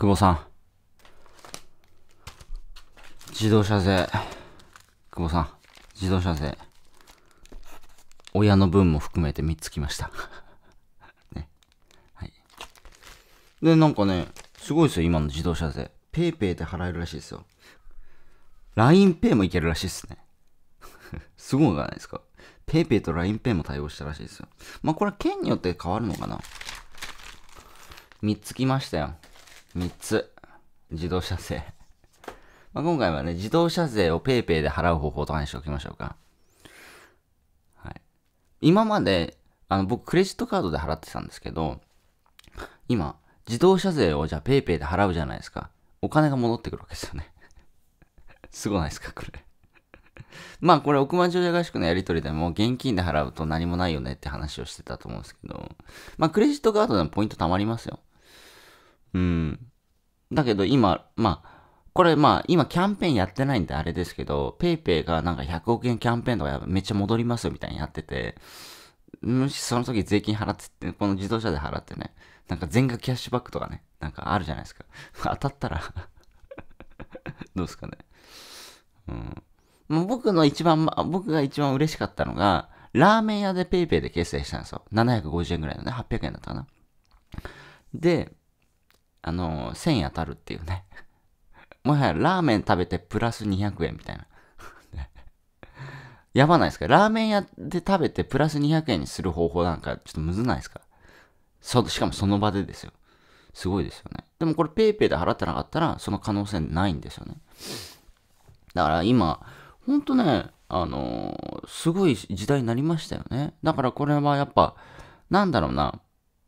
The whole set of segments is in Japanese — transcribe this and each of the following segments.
久保さん。自動車税。久保さん。自動車税。親の分も含めて3つきました。ね。はい。で、なんかね、すごいですよ、今の自動車税。ペイペイで払えるらしいですよ。LINEPay もいけるらしいっすね。すごいじゃないですか。ペイペイと LINEPay も対応したらしいですよ。まあ、これは県によって変わるのかな ?3 つきましたよ。3つ、自動車税。まあ、今回はね、自動車税を PayPay で払う方法と話しておきましょうか。はい、今まで、あの僕、クレジットカードで払ってたんですけど、今、自動車税をじゃあ PayPay で払うじゃないですか。お金が戻ってくるわけですよね。すごないですか、これ まあこれ、億万長者合宿のやり取りでも現金で払うと何もないよねって話をしてたと思うんですけど、まあクレジットカードでもポイント貯まりますよ。うん。だけど今、まあ、これまあ今キャンペーンやってないんであれですけど、PayPay がなんか100億円キャンペーンとかめっちゃ戻りますよみたいにやってて、もしその時税金払って、この自動車で払ってね、なんか全額キャッシュバックとかね、なんかあるじゃないですか。当たったら どうですかね。うん。もう僕の一番、僕が一番嬉しかったのが、ラーメン屋で PayPay で決済したんですよ。750円ぐらいのね、800円だったかな。で、あの、1000円当たるっていうね。もはやラーメン食べてプラス200円みたいな。やばないですかラーメン屋で食べてプラス200円にする方法なんかちょっとむずないですかそしかもその場でですよ。すごいですよね。でもこれ PayPay で払ってなかったらその可能性ないんですよね。だから今、ほんとね、あのー、すごい時代になりましたよね。だからこれはやっぱ、なんだろうな、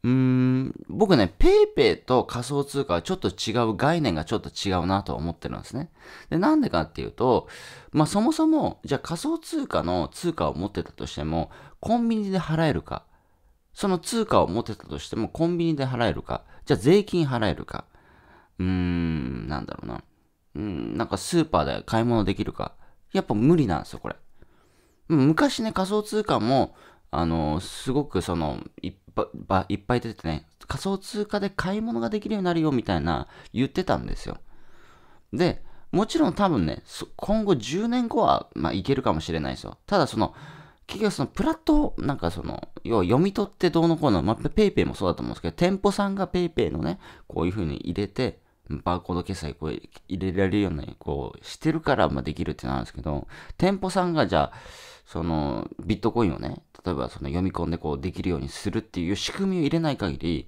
うーん、僕ね、PayPay と仮想通貨はちょっと違う概念がちょっと違うなと思ってるんですね。で、なんでかっていうと、まあそもそも、じゃあ仮想通貨の通貨を持ってたとしても、コンビニで払えるか、その通貨を持ってたとしても、コンビニで払えるか、じゃあ税金払えるか、うーん、なんだろうな。うん、なんかスーパーで買い物できるか。やっぱ無理なんですよ、これ。昔ね、仮想通貨も、あの、すごくその、一ばいっぱい出てね、仮想通貨で買い物ができるようになるよみたいな言ってたんですよ。で、もちろん多分ね、今後10年後は、まあ、いけるかもしれないですよ。ただその、結局そのプラット、なんかその、要は読み取ってどうのこうの、まあ、ペイペイもそうだと思うんですけど、店舗さんが PayPay のね、こういう風に入れて、バーコード決済こう入れられるようにこうしてるからまできるってなんですけど、店舗さんがじゃあ、そのビットコインをね、例えばその読み込んでこうできるようにするっていう仕組みを入れない限り、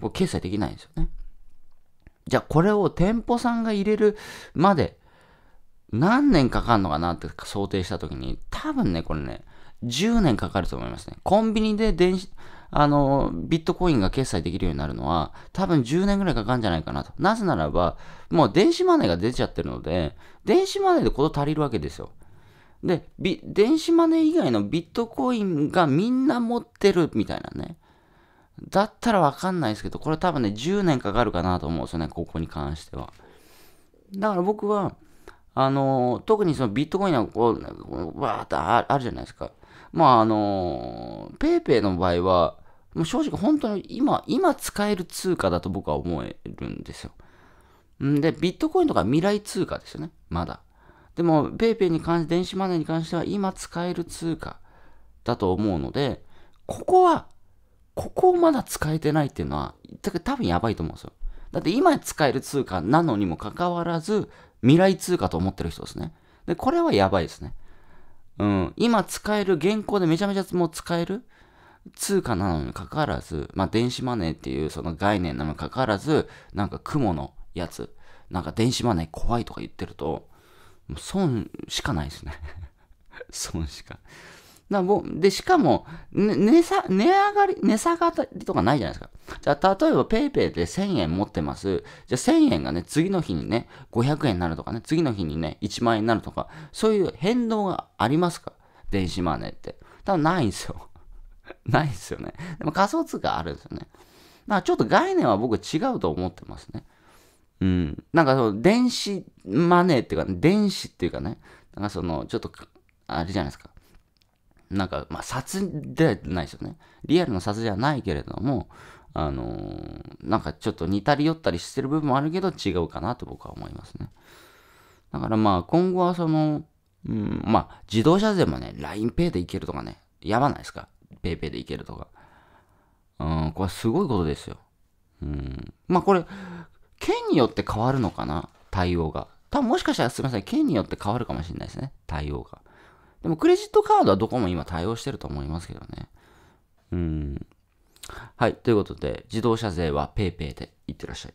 こう決済できないんですよね。じゃあこれを店舗さんが入れるまで何年かかるのかなって想定した時に、多分ね、これね、10年かかると思いますね。コンビニで電子、あの、ビットコインが決済できるようになるのは、多分10年ぐらいかかるんじゃないかなと。なぜならば、もう電子マネーが出ちゃってるので、電子マネーでこと足りるわけですよ。で、電子マネー以外のビットコインがみんな持ってるみたいなね。だったらわかんないですけど、これ多分ね、10年かかるかなと思うんですよね、ここに関しては。だから僕は、あの、特にそのビットコインはこう、わーってあるじゃないですか。まあ、あの、paypay の場合は、もう正直本当に今、今使える通貨だと僕は思えるんですよ。んで、ビットコインとか未来通貨ですよね。まだ。でも、paypay に関して、電子マネーに関しては今使える通貨だと思うので、ここは、ここをまだ使えてないっていうのは、多分やばいと思うんですよ。だって今使える通貨なのにもかかわらず、未来通貨と思ってる人ですね。で、これはやばいですね。うん、今使える、現行でめちゃめちゃもう使える通貨なのにかかわらず、まあ、電子マネーっていうその概念なのにかかわらず、なんか雲のやつ、なんか電子マネー怖いとか言ってると、もう損しかないですね 損しか。だもで、しかも、ね、値下、値上がり、値下がりとかないじゃないですか。じゃあ、例えば PayPay で1000円持ってます。じゃあ1000円がね、次の日にね、500円になるとかね、次の日にね、1万円になるとか、そういう変動がありますか電子マネーって。多分ないんですよ。ないですよね。でも仮想通貨あるんですよね。まあちょっと概念は僕違うと思ってますね。うん。なんかその電子マネーっていうか、電子っていうかね、なんかその、ちょっと、あれじゃないですか。なんか、まあ、札ではないですよね。リアルの札ではないけれども、あのー、なんかちょっと似たり寄ったりしてる部分もあるけど違うかなと僕は思いますね。だからまあ今後はその、うん、まあ自動車税もね、LINEPay でいけるとかね、やばないですか ?PayPay でいけるとか。うん、これすごいことですよ。うん。まあこれ、県によって変わるのかな対応が。多分もしかしたらすみません、県によって変わるかもしれないですね。対応が。でもクレジットカードはどこも今対応してると思いますけどね。うん。はい。ということで、自動車税は PayPay でいってらっしゃい。